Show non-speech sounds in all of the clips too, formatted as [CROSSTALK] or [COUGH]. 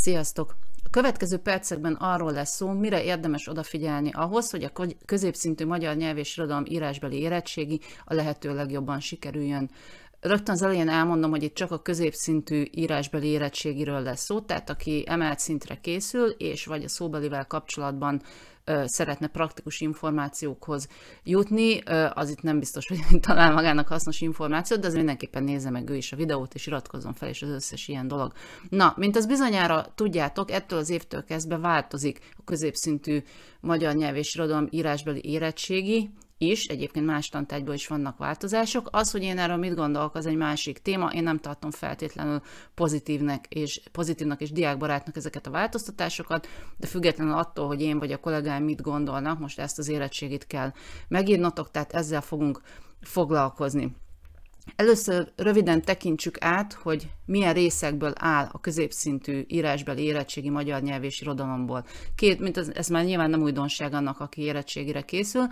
Sziasztok! A következő percekben arról lesz szó, mire érdemes odafigyelni ahhoz, hogy a középszintű magyar nyelv és irodalom írásbeli érettségi a lehető legjobban sikerüljön. Rögtön az elején elmondom, hogy itt csak a középszintű írásbeli érettségiről lesz szó, tehát aki emelt szintre készül, és vagy a szóbelivel kapcsolatban szeretne praktikus információkhoz jutni, az itt nem biztos, hogy [LAUGHS] talál magának hasznos információt, de az mindenképpen nézze meg ő is a videót, és iratkozzon fel, és az összes ilyen dolog. Na, mint az bizonyára tudjátok, ettől az évtől kezdve változik a középszintű magyar nyelv és irodalom írásbeli érettségi, is, egyébként más tantárgyból is vannak változások. Az, hogy én erről mit gondolok, az egy másik téma, én nem tartom feltétlenül pozitívnek és, pozitívnak és diákbarátnak ezeket a változtatásokat, de függetlenül attól, hogy én vagy a kollégáim mit gondolnak, most ezt az érettségit kell megírnotok, tehát ezzel fogunk foglalkozni. Először röviden tekintsük át, hogy milyen részekből áll a középszintű írásbeli érettségi magyar nyelv és irodalomból. Két, mint az, ez már nyilván nem újdonság annak, aki érettségire készül,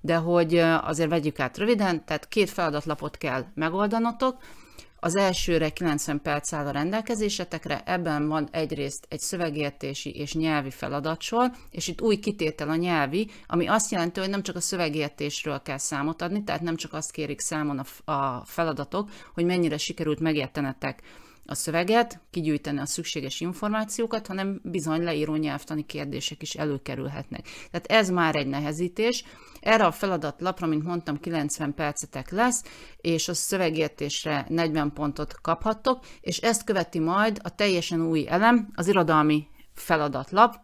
de hogy azért vegyük át röviden, tehát két feladatlapot kell megoldanotok, az elsőre 90 perc áll a rendelkezésetekre, ebben van egyrészt egy szövegértési és nyelvi feladatsor, és itt új kitétel a nyelvi, ami azt jelenti, hogy nem csak a szövegértésről kell számot adni, tehát nem csak azt kérik számon a, a feladatok, hogy mennyire sikerült megértenetek a szöveget, kigyűjteni a szükséges információkat, hanem bizony leíró nyelvtani kérdések is előkerülhetnek. Tehát ez már egy nehezítés. Erre a feladatlapra, mint mondtam, 90 percetek lesz, és a szövegértésre 40 pontot kaphattok, és ezt követi majd a teljesen új elem, az irodalmi feladatlap,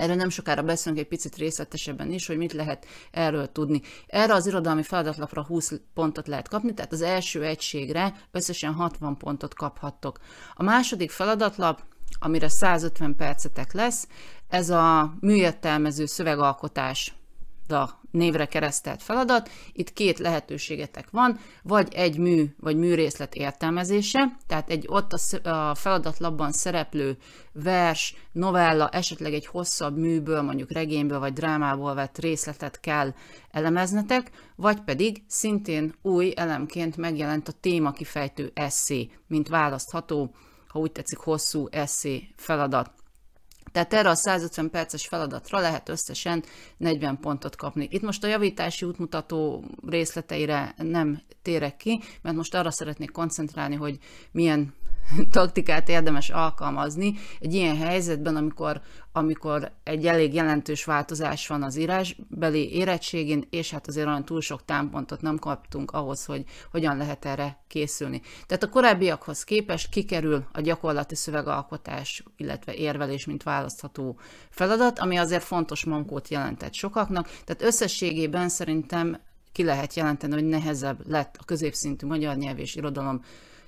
Erről nem sokára beszélünk egy picit részletesebben is, hogy mit lehet erről tudni. Erre az irodalmi feladatlapra 20 pontot lehet kapni, tehát az első egységre összesen 60 pontot kaphattok. A második feladatlap, amire 150 percetek lesz, ez a műértelmező szövegalkotás a névre keresztelt feladat. Itt két lehetőségetek van, vagy egy mű vagy műrészlet értelmezése, tehát egy ott a feladatlabban szereplő vers, novella, esetleg egy hosszabb műből, mondjuk regényből vagy drámából vett részletet kell elemeznetek, vagy pedig szintén új elemként megjelent a téma kifejtő eszé, mint választható, ha úgy tetszik, hosszú eszé feladat. Tehát erre a 150 perces feladatra lehet összesen 40 pontot kapni. Itt most a javítási útmutató részleteire nem térek ki, mert most arra szeretnék koncentrálni, hogy milyen [LAUGHS] taktikát érdemes alkalmazni egy ilyen helyzetben, amikor, amikor egy elég jelentős változás van az írásbeli érettségén, és hát azért olyan túl sok támpontot nem kaptunk ahhoz, hogy hogyan lehet erre készülni. Tehát a korábbiakhoz képest kikerül a gyakorlati szövegalkotás, illetve érvelés, mint választható feladat, ami azért fontos mankót jelentett sokaknak, tehát összességében szerintem ki lehet jelenteni, hogy nehezebb lett a középszintű magyar nyelv és irodalom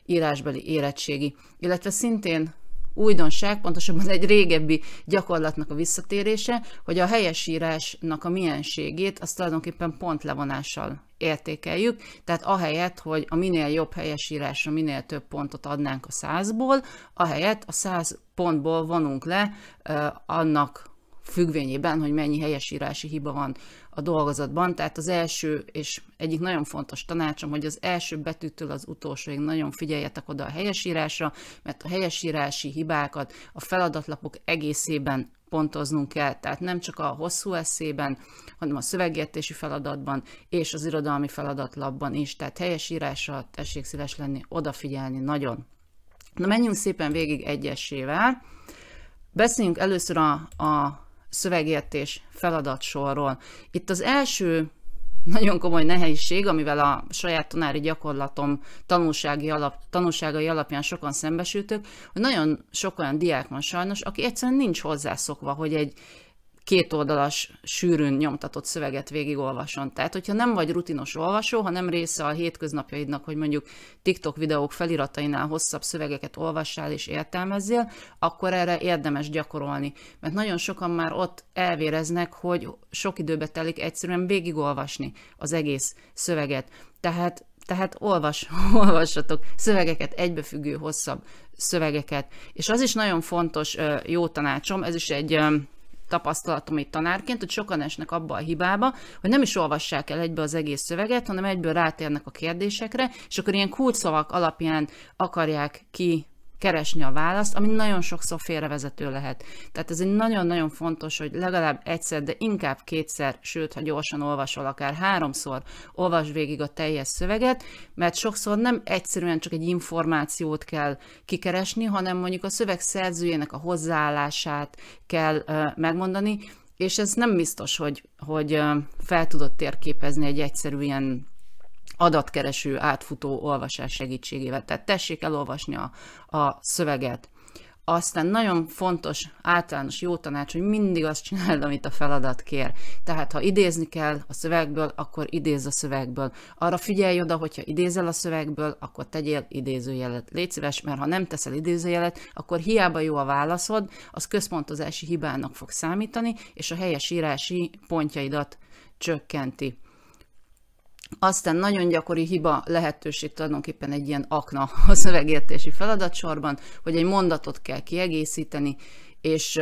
írásbeli érettségi, illetve szintén újdonság, pontosabban egy régebbi gyakorlatnak a visszatérése, hogy a helyesírásnak a mienségét azt tulajdonképpen pontlevonással értékeljük, tehát ahelyett, hogy a minél jobb helyesírásra minél több pontot adnánk a százból, ahelyett a száz pontból vonunk le eh, annak függvényében, hogy mennyi helyesírási hiba van a dolgozatban. Tehát az első és egyik nagyon fontos tanácsom, hogy az első betűtől az utolsóig nagyon figyeljetek oda a helyesírásra, mert a helyesírási hibákat a feladatlapok egészében pontoznunk kell, tehát nem csak a hosszú eszében, hanem a szövegértési feladatban és az irodalmi feladatlapban is, tehát helyesírásra tessék szíves lenni, odafigyelni nagyon. Na menjünk szépen végig egyesével. Beszéljünk először a, a szövegértés feladatsorról. Itt az első nagyon komoly nehézség, amivel a saját tanári gyakorlatom tanulsági alap, tanulságai alapján sokan szembesültök, hogy nagyon sok olyan diák van sajnos, aki egyszerűen nincs hozzászokva, hogy egy, kétoldalas, sűrűn nyomtatott szöveget végigolvason. Tehát, hogyha nem vagy rutinos olvasó, ha nem része a hétköznapjaidnak, hogy mondjuk TikTok videók feliratainál hosszabb szövegeket olvassál és értelmezzél, akkor erre érdemes gyakorolni. Mert nagyon sokan már ott elvéreznek, hogy sok időbe telik egyszerűen végigolvasni az egész szöveget. Tehát tehát olvas, [LAUGHS] olvassatok szövegeket, egybefüggő hosszabb szövegeket. És az is nagyon fontos jó tanácsom, ez is egy tapasztalatom itt tanárként, hogy sokan esnek abba a hibába, hogy nem is olvassák el egybe az egész szöveget, hanem egyből rátérnek a kérdésekre, és akkor ilyen kulcsszavak alapján akarják ki keresni a választ, ami nagyon sokszor félrevezető lehet. Tehát ez egy nagyon-nagyon fontos, hogy legalább egyszer, de inkább kétszer, sőt, ha gyorsan olvasol, akár háromszor olvas végig a teljes szöveget, mert sokszor nem egyszerűen csak egy információt kell kikeresni, hanem mondjuk a szöveg szerzőjének a hozzáállását kell megmondani, és ez nem biztos, hogy, hogy fel tudod térképezni egy egyszerűen adatkereső átfutó olvasás segítségével. Tehát tessék elolvasni a, a szöveget. Aztán nagyon fontos, általános jó tanács, hogy mindig azt csináld, amit a feladat kér. Tehát, ha idézni kell a szövegből, akkor idéz a szövegből. Arra figyelj oda, hogyha idézel a szövegből, akkor tegyél idézőjelet. Légy szíves, mert ha nem teszel idézőjelet, akkor hiába jó a válaszod, az központozási hibának fog számítani, és a helyes írási pontjaidat csökkenti. Aztán nagyon gyakori hiba lehetőség tulajdonképpen egy ilyen akna [LAUGHS] a szövegértési feladatsorban, hogy egy mondatot kell kiegészíteni, és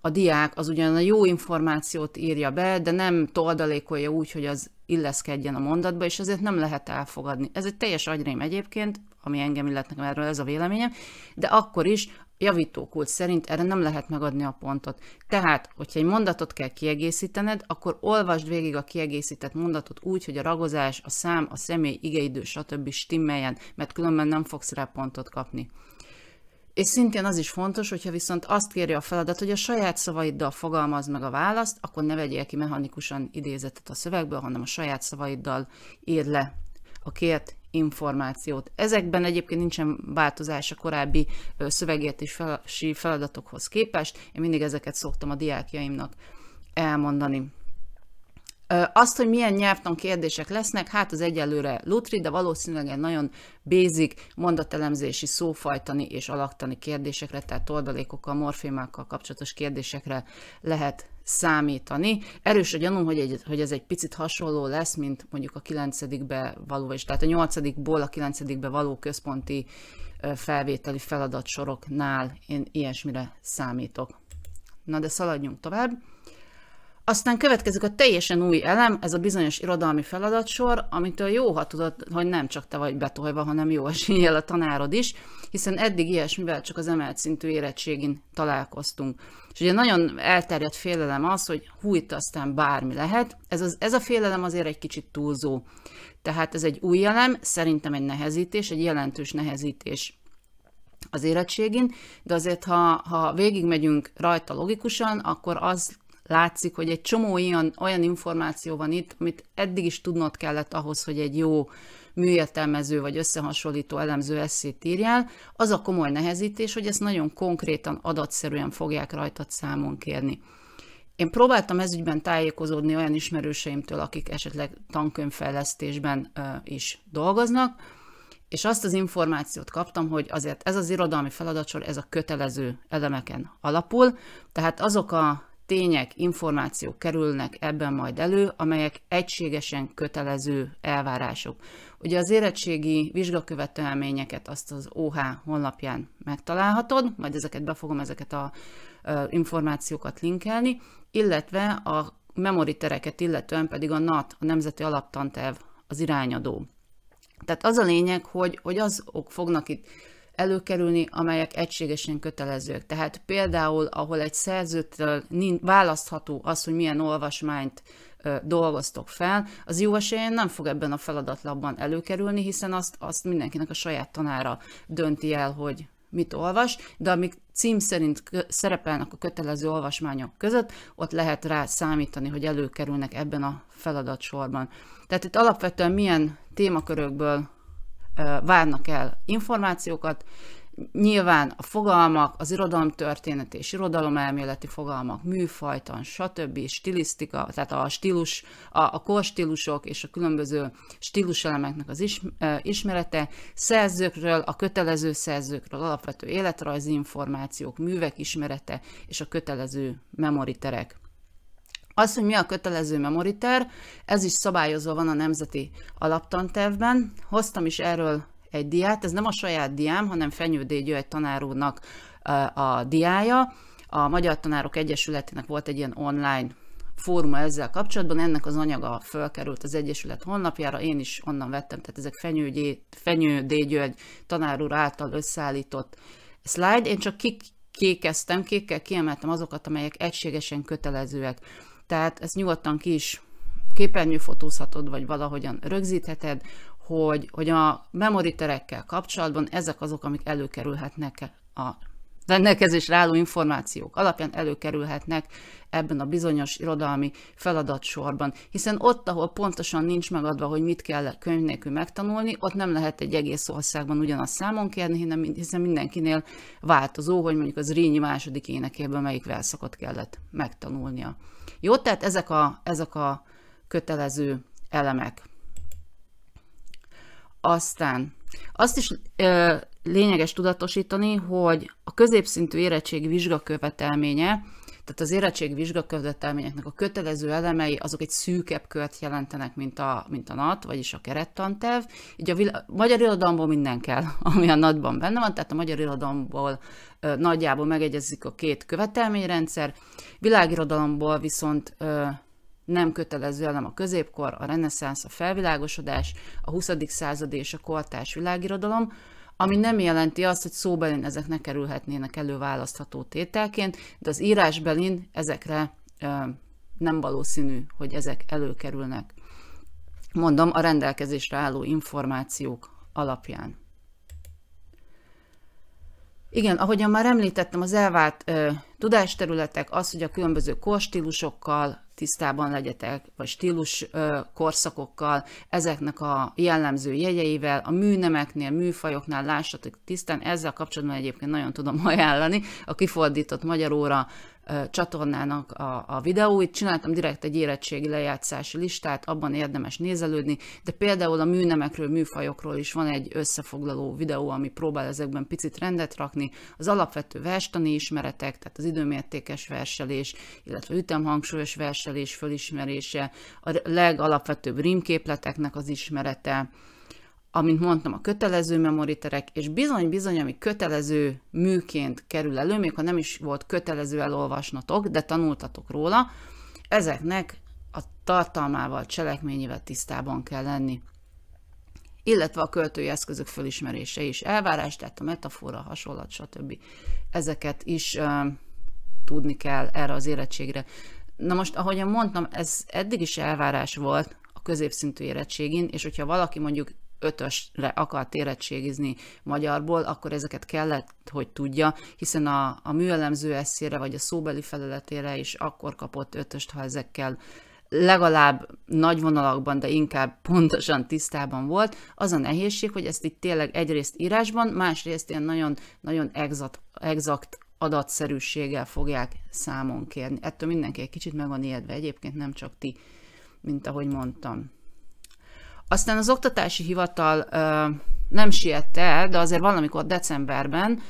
a diák az ugyan a jó információt írja be, de nem toldalékolja úgy, hogy az illeszkedjen a mondatba, és ezért nem lehet elfogadni. Ez egy teljes agyrém egyébként, ami engem illet, nekem erről ez a véleményem, de akkor is javítókult szerint erre nem lehet megadni a pontot. Tehát, hogyha egy mondatot kell kiegészítened, akkor olvasd végig a kiegészített mondatot úgy, hogy a ragozás, a szám, a személy, igeidő, stb. stimmeljen, mert különben nem fogsz rá pontot kapni. És szintén az is fontos, hogyha viszont azt kéri a feladat, hogy a saját szavaiddal fogalmazd meg a választ, akkor ne vegyél ki mechanikusan idézetet a szövegből, hanem a saját szavaiddal írd le a kért információt. Ezekben egyébként nincsen változás a korábbi szövegértési feladatokhoz képest, én mindig ezeket szoktam a diákjaimnak elmondani. Azt, hogy milyen nyelvtan kérdések lesznek, hát az egyelőre lutri, de valószínűleg egy nagyon basic mondatelemzési, szófajtani és alaktani kérdésekre, tehát oldalékokkal, morfémákkal kapcsolatos kérdésekre lehet számítani. Erős a gyanú, hogy, egy, hogy ez egy picit hasonló lesz, mint mondjuk a 9 való, és tehát a 8-ból a 9 való központi felvételi feladatsoroknál én ilyesmire számítok. Na de szaladjunk tovább. Aztán következik a teljesen új elem, ez a bizonyos irodalmi feladatsor, amitől jó, ha tudod, hogy nem csak te vagy betolva, hanem jó esélyel a tanárod is, hiszen eddig ilyesmivel csak az emelt szintű érettségén találkoztunk. És ugye nagyon elterjedt félelem az, hogy hújt aztán bármi lehet. Ez, az, ez a félelem azért egy kicsit túlzó. Tehát ez egy új elem, szerintem egy nehezítés, egy jelentős nehezítés az érettségén, de azért ha, ha végigmegyünk rajta logikusan, akkor az látszik, hogy egy csomó ilyen, olyan információ van itt, amit eddig is tudnod kellett ahhoz, hogy egy jó műértelmező vagy összehasonlító elemző eszét írjál, az a komoly nehezítés, hogy ezt nagyon konkrétan, adatszerűen fogják rajtad számon kérni. Én próbáltam ezügyben tájékozódni olyan ismerőseimtől, akik esetleg tankönyvfejlesztésben is dolgoznak, és azt az információt kaptam, hogy azért ez az irodalmi feladatsor, ez a kötelező elemeken alapul, tehát azok a tények, információk kerülnek ebben majd elő, amelyek egységesen kötelező elvárások. Ugye az érettségi vizsgakövetelményeket azt az OH honlapján megtalálhatod, majd ezeket befogom ezeket a információkat linkelni, illetve a memoritereket illetően pedig a NAT, a Nemzeti alaptantev az irányadó. Tehát az a lényeg, hogy, hogy azok fognak itt előkerülni, amelyek egységesen kötelezők. Tehát például, ahol egy szerzőtől választható az, hogy milyen olvasmányt dolgoztok fel, az jó esélyen nem fog ebben a feladatlapban előkerülni, hiszen azt, azt mindenkinek a saját tanára dönti el, hogy mit olvas, de amik cím szerint szerepelnek a kötelező olvasmányok között, ott lehet rá számítani, hogy előkerülnek ebben a feladatsorban. Tehát itt alapvetően milyen témakörökből várnak el információkat, Nyilván a fogalmak, az irodalomtörténet és irodalomelméleti fogalmak, műfajtan, stb. stilisztika, tehát a stílus, a, a korstílusok és a különböző stíluselemeknek az is, ismerete, szerzőkről, a kötelező szerzőkről, alapvető életrajzi információk, művek ismerete és a kötelező memoriterek az, hogy mi a kötelező memoriter, ez is szabályozva van a Nemzeti Alaptantervben. Hoztam is erről egy diát, ez nem a saját diám, hanem Fenyő D. György tanárónak a diája. A Magyar Tanárok Egyesületének volt egy ilyen online fórma ezzel kapcsolatban, ennek az anyaga fölkerült az Egyesület honlapjára, én is onnan vettem, tehát ezek Fenyő, Gy- Fenyő Dégyő egy tanár úr által összeállított slide, én csak kik, kékeztem, kékkel kiemeltem azokat, amelyek egységesen kötelezőek tehát ezt nyugodtan ki is képernyőfotózhatod, vagy valahogyan rögzítheted, hogy, hogy a memoriterekkel kapcsolatban ezek azok, amik előkerülhetnek a rendelkezésre álló információk alapján előkerülhetnek ebben a bizonyos irodalmi feladatsorban. Hiszen ott, ahol pontosan nincs megadva, hogy mit kell könyv nélkül megtanulni, ott nem lehet egy egész országban ugyanazt számon kérni, hiszen mindenkinél változó, hogy mondjuk az Rényi második énekében melyik verszakot kellett megtanulnia. Jó, tehát ezek a, ezek a kötelező elemek. Aztán azt is lényeges tudatosítani, hogy a középszintű érettség vizsga követelménye, tehát az érettség vizsgakövetelményeknek a kötelező elemei, azok egy szűkebb kört jelentenek, mint a, mint a NAT, vagyis a kerettanterv. Így a vilá- magyar irodalomból minden kell, [LAUGHS] ami a NAT-ban benne van, tehát a magyar irodalomból ö, nagyjából megegyezik a két követelményrendszer, világirodalomból viszont ö, nem kötelező elem a középkor, a reneszánsz, a felvilágosodás, a 20. század és a kortárs világirodalom, ami nem jelenti azt, hogy szóbelin ezek ne kerülhetnének elő tételként, de az írásbelin ezekre nem valószínű, hogy ezek előkerülnek. Mondom, a rendelkezésre álló információk alapján. Igen, ahogyan már említettem, az elvált ö, tudásterületek az, hogy a különböző korstílusokkal tisztában legyetek, vagy stílus ö, korszakokkal, ezeknek a jellemző jegyeivel, a műnemeknél, műfajoknál lássatok tisztán, ezzel kapcsolatban egyébként nagyon tudom [LAUGHS] ajánlani a kifordított magyar óra csatornának a, a videóit. Csináltam direkt egy érettségi lejátszási listát, abban érdemes nézelődni, de például a műnemekről, műfajokról is van egy összefoglaló videó, ami próbál ezekben picit rendet rakni. Az alapvető verstani ismeretek, tehát az időmértékes verselés, illetve ütemhangsúlyos verselés fölismerése, a legalapvetőbb rímképleteknek az ismerete, amint mondtam, a kötelező memoriterek, és bizony-bizony, ami kötelező műként kerül elő, még ha nem is volt kötelező elolvasnatok, de tanultatok róla, ezeknek a tartalmával, cselekményével tisztában kell lenni. Illetve a költői eszközök fölismerése is elvárás, tehát a metafora, hasonlat, stb. Ezeket is tudni kell erre az érettségre. Na most, ahogyan mondtam, ez eddig is elvárás volt a középszintű érettségén, és hogyha valaki mondjuk ötösre akart érettségizni magyarból, akkor ezeket kellett, hogy tudja, hiszen a, a műelemző eszére vagy a szóbeli feleletére is akkor kapott ötöst, ha ezekkel legalább nagy vonalakban, de inkább pontosan tisztában volt. Az a nehézség, hogy ezt itt tényleg egyrészt írásban, másrészt ilyen nagyon, nagyon exakt, exakt adatszerűséggel fogják számon kérni. Ettől mindenki egy kicsit meg van ijedve, egyébként nem csak ti, mint ahogy mondtam. Aztán az oktatási hivatal ö, nem siette el, de azért valamikor decemberben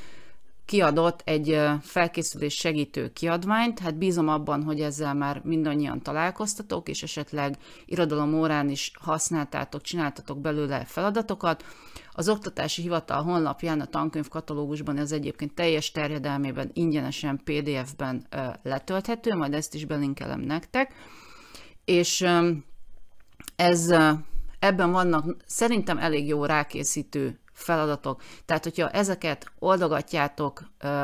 kiadott egy felkészülés segítő kiadványt, hát bízom abban, hogy ezzel már mindannyian találkoztatok, és esetleg irodalom órán is használtátok, csináltatok belőle feladatokat. Az Oktatási Hivatal honlapján a tankönyv katalógusban ez egyébként teljes terjedelmében ingyenesen PDF-ben letölthető, majd ezt is belinkelem nektek. És ez Ebben vannak szerintem elég jó rákészítő feladatok. Tehát, hogyha ezeket oldogatjátok,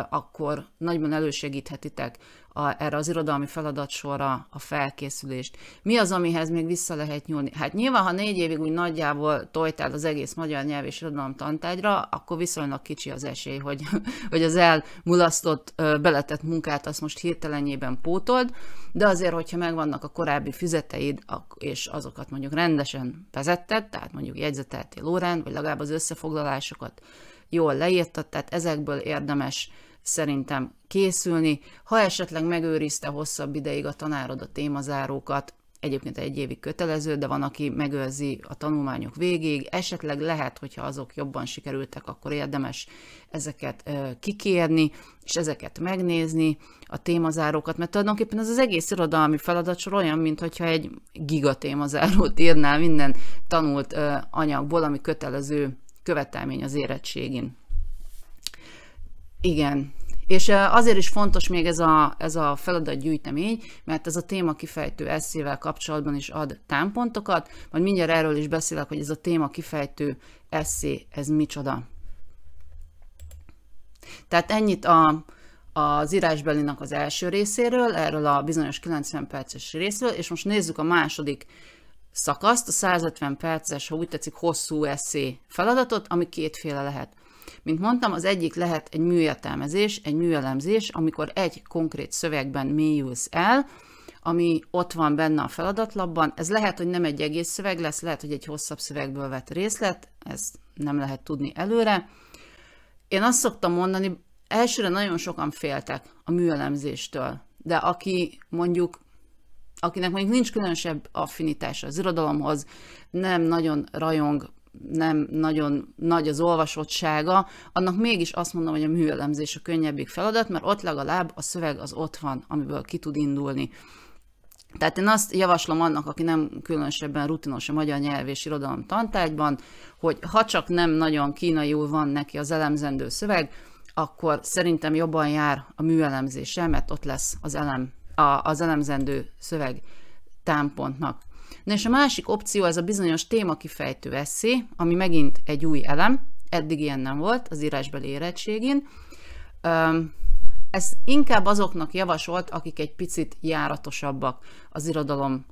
akkor nagyban elősegíthetitek a, erre az irodalmi feladatsorra a felkészülést. Mi az, amihez még vissza lehet nyúlni? Hát nyilván, ha négy évig úgy nagyjából tojtál az egész magyar nyelv és irodalom tantágyra, akkor viszonylag kicsi az esély, hogy, [LAUGHS] hogy az elmulasztott, beletett munkát azt most hirtelenjében pótold, de azért, hogyha megvannak a korábbi füzeteid, és azokat mondjuk rendesen vezetted, tehát mondjuk jegyzeteltél órán, vagy legalább az összefoglalásokat jól leírtad, tehát ezekből érdemes szerintem készülni. Ha esetleg megőrizte hosszabb ideig a tanárod a témazárókat, egyébként egy évig kötelező, de van, aki megőrzi a tanulmányok végéig, esetleg lehet, hogyha azok jobban sikerültek, akkor érdemes ezeket kikérni, és ezeket megnézni, a témazárókat, mert tulajdonképpen ez az egész irodalmi feladatsor olyan, mintha egy giga témazárót írnál minden tanult anyagból, ami kötelező követelmény az érettségén. Igen. És azért is fontos még ez a, ez a feladatgyűjtemény, mert ez a téma kifejtő eszével kapcsolatban is ad támpontokat, majd mindjárt erről is beszélek, hogy ez a téma kifejtő eszé, ez micsoda. Tehát ennyit a, az írásbelinak az első részéről, erről a bizonyos 90 perces részről, és most nézzük a második szakaszt, a 150 perces, ha úgy tetszik, hosszú eszé feladatot, ami kétféle lehet. Mint mondtam, az egyik lehet egy műértelmezés, egy műelemzés, amikor egy konkrét szövegben mélyülsz el, ami ott van benne a feladatlapban. Ez lehet, hogy nem egy egész szöveg lesz, lehet, hogy egy hosszabb szövegből vett részlet, ezt nem lehet tudni előre. Én azt szoktam mondani, elsőre nagyon sokan féltek a műelemzéstől, de aki mondjuk akinek mondjuk nincs különösebb affinitása az irodalomhoz, nem nagyon rajong nem nagyon nagy az olvasottsága, annak mégis azt mondom, hogy a műelemzés a könnyebbik feladat, mert ott legalább a szöveg az ott van, amiből ki tud indulni. Tehát én azt javaslom annak, aki nem különösebben rutinos a magyar nyelv és irodalom tantárgyban, hogy ha csak nem nagyon kínaiul van neki az elemzendő szöveg, akkor szerintem jobban jár a műelemzése, mert ott lesz az, elem, a, az elemzendő szöveg támpontnak. Na és a másik opció az a bizonyos témakifejtő eszé, ami megint egy új elem, eddig ilyen nem volt az írásbeli érettségén. Ez inkább azoknak javasolt, akik egy picit járatosabbak az irodalom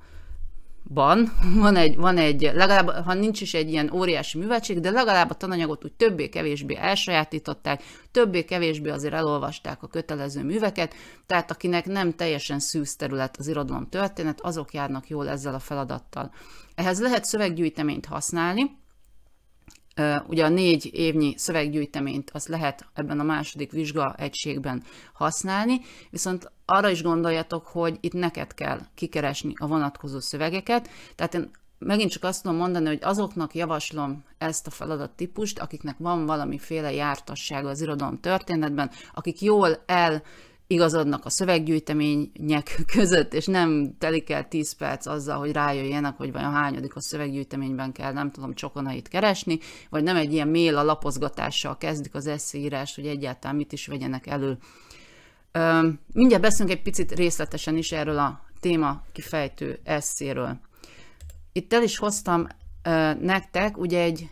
ban [LAUGHS] van egy, van egy, legalább, ha nincs is egy ilyen óriási műveltség, de legalább a tananyagot úgy többé-kevésbé elsajátították, többé-kevésbé azért elolvasták a kötelező műveket, tehát akinek nem teljesen szűz terület az irodalom történet, azok járnak jól ezzel a feladattal. Ehhez lehet szöveggyűjteményt használni, Ugye a négy évnyi szöveggyűjteményt az lehet ebben a második vizsga egységben használni, viszont arra is gondoljatok, hogy itt neked kell kikeresni a vonatkozó szövegeket, tehát én megint csak azt tudom mondani, hogy azoknak javaslom ezt a feladattípust, akiknek van valamiféle jártassága az irodalom történetben, akik jól el igazodnak a szöveggyűjtemények [LAUGHS] között, és nem telik el 10 perc azzal, hogy rájöjjenek, hogy vajon hányadik a szöveggyűjteményben kell, nem tudom, csokonait keresni, vagy nem egy ilyen mail a lapozgatással kezdik az eszéírást, hogy egyáltalán mit is vegyenek elő. Mindjárt beszélünk egy picit részletesen is erről a téma kifejtő eszéről. Itt el is hoztam nektek ugye egy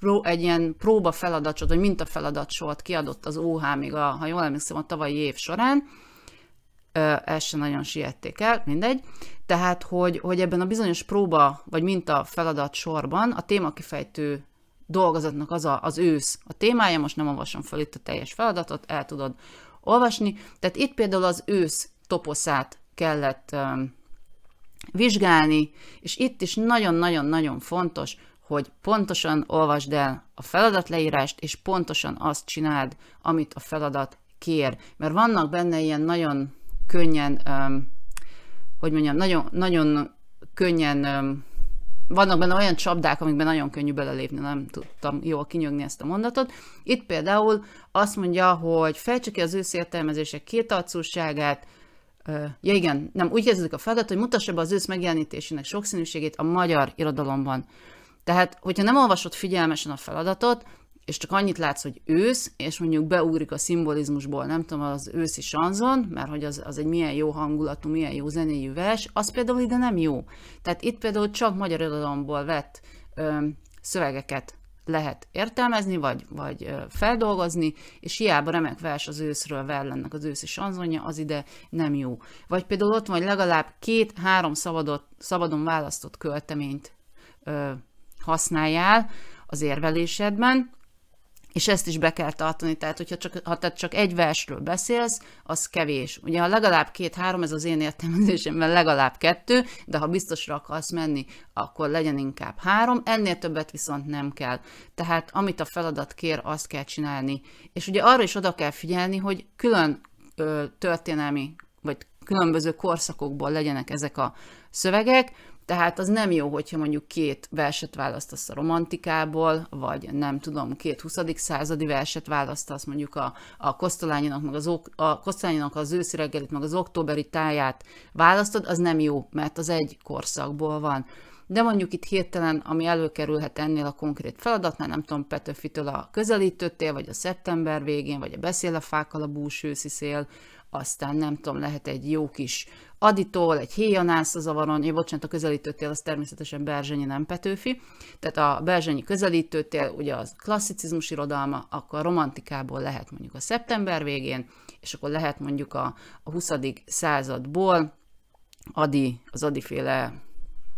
pró, egy ilyen próba feladatsort, vagy minta kiadott az OH még, a, ha jól emlékszem, a tavalyi év során, ezt sem nagyon siették el, mindegy. Tehát, hogy, hogy ebben a bizonyos próba vagy minta feladat sorban a témakifejtő dolgozatnak az a, az ősz a témája, most nem olvasom fel itt a teljes feladatot, el tudod olvasni. Tehát itt például az ősz toposzát kellett um, vizsgálni, és itt is nagyon-nagyon-nagyon fontos, hogy pontosan olvasd el a feladatleírást, és pontosan azt csináld, amit a feladat kér. Mert vannak benne ilyen nagyon könnyen, hogy mondjam, nagyon, nagyon könnyen vannak benne olyan csapdák, amikben nagyon könnyű belelépni, nem tudtam jól kinyögni ezt a mondatot. Itt például azt mondja, hogy fejtsük ki az őszértelmezések kétarcúságát, ja igen, nem, úgy kezdődik a feladat, hogy mutassa be az ősz megjelenítésének sokszínűségét a magyar irodalomban. Tehát, hogyha nem olvasod figyelmesen a feladatot, és csak annyit látsz, hogy ősz, és mondjuk beugrik a szimbolizmusból, nem tudom, az őszi sanzon, mert hogy az, az egy milyen jó hangulatú, milyen jó zenéjű vers, az például ide nem jó. Tehát itt például csak magyar irodalomból vett ö, szövegeket lehet értelmezni, vagy, vagy ö, feldolgozni, és hiába remek vers az őszről Verlennek az őszi sanzonja, az ide nem jó. Vagy például ott van, hogy legalább két-három szabadon választott költeményt ö, használjál az érvelésedben, és ezt is be kell tartani, tehát hogyha csak, ha te csak egy versről beszélsz, az kevés. Ugye ha legalább két-három, ez az én értelmezésemben legalább kettő, de ha biztosra akarsz menni, akkor legyen inkább három, ennél többet viszont nem kell. Tehát amit a feladat kér, azt kell csinálni. És ugye arra is oda kell figyelni, hogy külön ö, történelmi, vagy különböző korszakokból legyenek ezek a szövegek, tehát az nem jó, hogyha mondjuk két verset választasz a romantikából, vagy nem tudom, két 20. századi verset választasz mondjuk a, a Kosztolányinak, meg az, a Kosztolányinak az őszi reggelit, meg az októberi táját választod, az nem jó, mert az egy korszakból van. De mondjuk itt hirtelen, ami előkerülhet ennél a konkrét feladatnál, nem tudom, Petőfitől a közelítőtél, vagy a szeptember végén, vagy a beszél a fákkal a bús őszi szél, aztán nem tudom, lehet egy jó kis aditól, egy héjanász az avaron, én bocsánat, a közelítőtél az természetesen Berzsenyi, nem Petőfi, tehát a Berzsenyi közelítőtél ugye az klasszicizmus irodalma, akkor a romantikából lehet mondjuk a szeptember végén, és akkor lehet mondjuk a, a 20. századból Adi, az Adiféle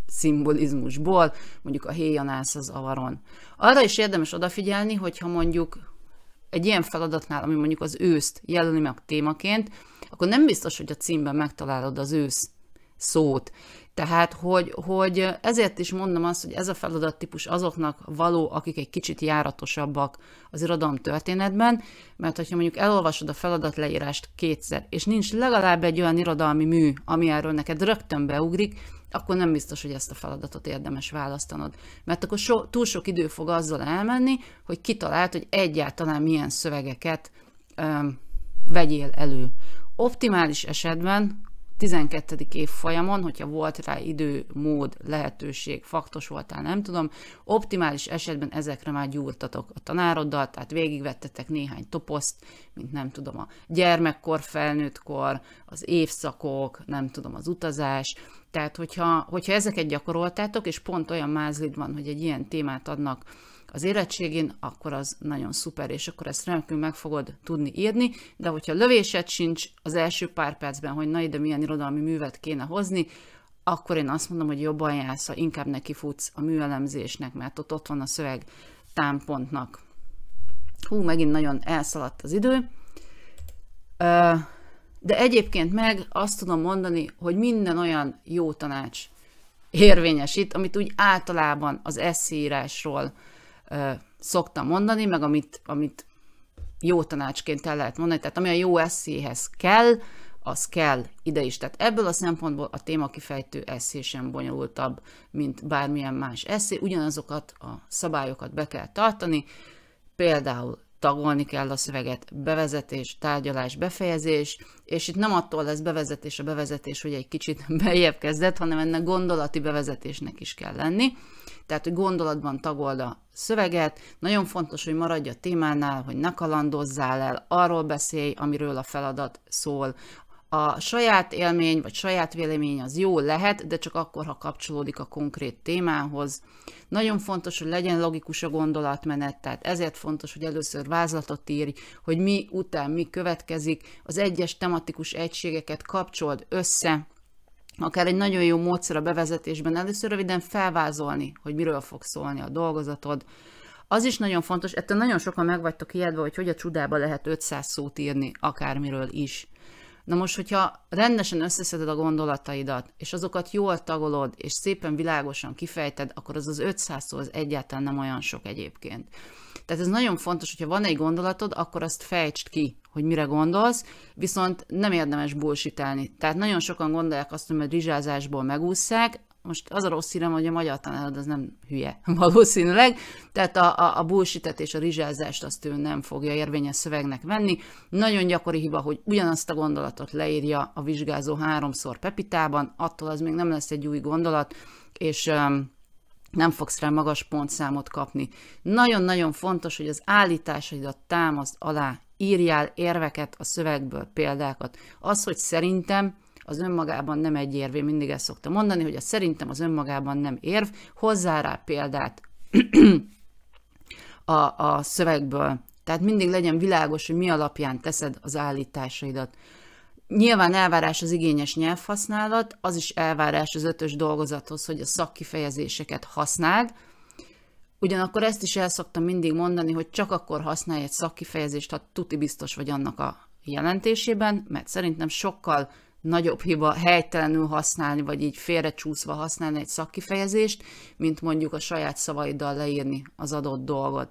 szimbolizmusból, mondjuk a héjanász az avaron. Arra is érdemes odafigyelni, hogyha mondjuk egy ilyen feladatnál, ami mondjuk az őszt jelöli meg témaként, akkor nem biztos, hogy a címben megtalálod az ősz szót. Tehát, hogy, hogy ezért is mondom azt, hogy ez a feladattípus azoknak való, akik egy kicsit járatosabbak az irodalom történetben, mert hogyha mondjuk elolvasod a feladat leírást kétszer, és nincs legalább egy olyan irodalmi mű, ami erről neked rögtön beugrik, akkor nem biztos, hogy ezt a feladatot érdemes választanod. Mert akkor so, túl sok idő fog azzal elmenni, hogy kitalált, hogy egyáltalán milyen szövegeket öm, vegyél elő. Optimális esetben 12. év folyamon, hogyha volt rá idő, mód, lehetőség, faktos voltál, nem tudom, optimális esetben ezekre már gyúrtatok a tanároddal, tehát végigvettetek néhány toposzt, mint nem tudom, a gyermekkor, felnőttkor, az évszakok, nem tudom, az utazás, tehát hogyha, hogyha ezeket gyakoroltátok, és pont olyan mázlid van, hogy egy ilyen témát adnak az érettségén, akkor az nagyon szuper, és akkor ezt remekül meg fogod tudni írni, de hogyha lövésed sincs az első pár percben, hogy na ide milyen irodalmi művet kéne hozni, akkor én azt mondom, hogy jobban jársz, ha inkább neki futsz a műelemzésnek, mert ott, ott van a szöveg támpontnak. Hú, megint nagyon elszaladt az idő. De egyébként meg azt tudom mondani, hogy minden olyan jó tanács érvényes itt, amit úgy általában az eszírásról szoktam mondani, meg amit, amit jó tanácsként el lehet mondani, tehát ami a jó eszéhez kell, az kell ide is. Tehát ebből a szempontból a témakifejtő eszé sem bonyolultabb, mint bármilyen más eszé. Ugyanazokat a szabályokat be kell tartani, például tagolni kell a szöveget. Bevezetés, tárgyalás, befejezés, és itt nem attól lesz bevezetés a bevezetés, hogy egy kicsit [LAUGHS] beljebb kezdett, hanem ennek gondolati bevezetésnek is kell lenni. Tehát, hogy gondolatban tagold a szöveget, nagyon fontos, hogy maradj a témánál, hogy ne kalandozzál el, arról beszélj, amiről a feladat szól a saját élmény vagy saját vélemény az jó lehet, de csak akkor, ha kapcsolódik a konkrét témához. Nagyon fontos, hogy legyen logikus a gondolatmenet, tehát ezért fontos, hogy először vázlatot írj, hogy mi után mi következik, az egyes tematikus egységeket kapcsold össze, akár egy nagyon jó módszer a bevezetésben először röviden felvázolni, hogy miről fog szólni a dolgozatod, az is nagyon fontos, ettől nagyon sokan meg vagytok hiába, hogy hogy a csodába lehet 500 szót írni, akármiről is. Na most, hogyha rendesen összeszeded a gondolataidat, és azokat jól tagolod, és szépen világosan kifejted, akkor az az 500 szó az egyáltalán nem olyan sok egyébként. Tehát ez nagyon fontos, hogyha van egy gondolatod, akkor azt fejtsd ki, hogy mire gondolsz, viszont nem érdemes bullshitálni. Tehát nagyon sokan gondolják azt, hogy a rizsázásból megúszszák, most az a rossz hírem, hogy a magyar tanárod az nem hülye [LAUGHS] valószínűleg, tehát a, a, a bullshit és a rizselzást azt ő nem fogja érvényes szövegnek venni. Nagyon gyakori hiba, hogy ugyanazt a gondolatot leírja a vizsgázó háromszor pepitában, attól az még nem lesz egy új gondolat, és um, nem fogsz rá magas pontszámot kapni. Nagyon-nagyon fontos, hogy az állításaidat támaszt alá, írjál érveket a szövegből, példákat. Az, hogy szerintem, az önmagában nem egy én mindig ezt szoktam mondani, hogy a szerintem az önmagában nem érv, hozzá rá példát [CLEARS THROAT] a, a szövegből. Tehát mindig legyen világos, hogy mi alapján teszed az állításaidat. Nyilván elvárás az igényes nyelvhasználat, az is elvárás az ötös dolgozathoz, hogy a szakkifejezéseket használd, Ugyanakkor ezt is el szoktam mindig mondani, hogy csak akkor használj egy szakkifejezést, ha tuti biztos vagy annak a jelentésében, mert szerintem sokkal nagyobb hiba helytelenül használni, vagy így félrecsúszva használni egy szakkifejezést, mint mondjuk a saját szavaiddal leírni az adott dolgot.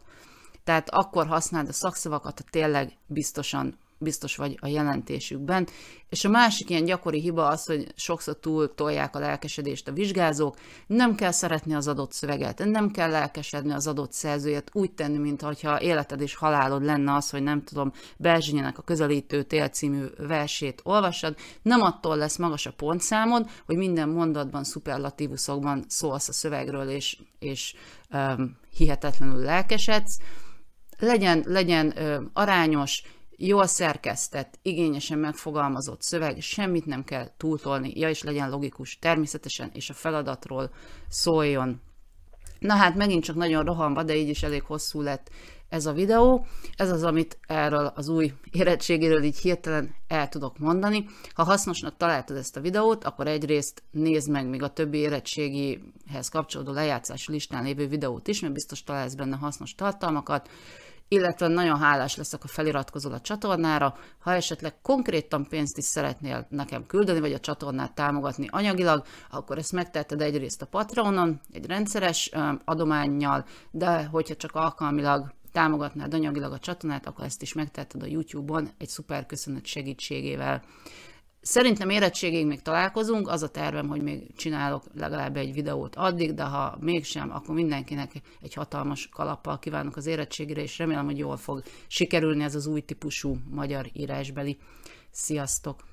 Tehát akkor használd a szakszavakat, ha tényleg biztosan biztos vagy a jelentésükben. És a másik ilyen gyakori hiba az, hogy sokszor túl tolják a lelkesedést a vizsgázók, nem kell szeretni az adott szöveget, nem kell lelkesedni az adott szerzőjét, úgy tenni, mintha életed és halálod lenne az, hogy nem tudom, Berzsinyenek a közelítő tél című versét olvasod, nem attól lesz magas a pontszámod, hogy minden mondatban, szuperlatívuszokban szólsz a szövegről, és, és um, hihetetlenül lelkesedsz, legyen, legyen ö, arányos, jól szerkesztett, igényesen megfogalmazott szöveg, semmit nem kell túltolni, ja is legyen logikus természetesen, és a feladatról szóljon. Na hát megint csak nagyon rohanva, de így is elég hosszú lett ez a videó. Ez az, amit erről az új érettségéről így hirtelen el tudok mondani. Ha hasznosnak találtad ezt a videót, akkor egyrészt nézd meg még a többi érettségihez kapcsolódó lejátszás listán lévő videót is, mert biztos találsz benne hasznos tartalmakat illetve nagyon hálás leszek, ha feliratkozol a csatornára. Ha esetleg konkrétan pénzt is szeretnél nekem küldeni, vagy a csatornát támogatni anyagilag, akkor ezt megteheted egyrészt a Patreonon, egy rendszeres adományjal, de hogyha csak alkalmilag támogatnád anyagilag a csatornát, akkor ezt is megteheted a YouTube-on egy szuper köszönet segítségével. Szerintem érettségig még találkozunk, az a tervem, hogy még csinálok legalább egy videót addig, de ha mégsem, akkor mindenkinek egy hatalmas kalappal kívánok az érettségére, és remélem, hogy jól fog sikerülni ez az új típusú magyar írásbeli. Sziasztok!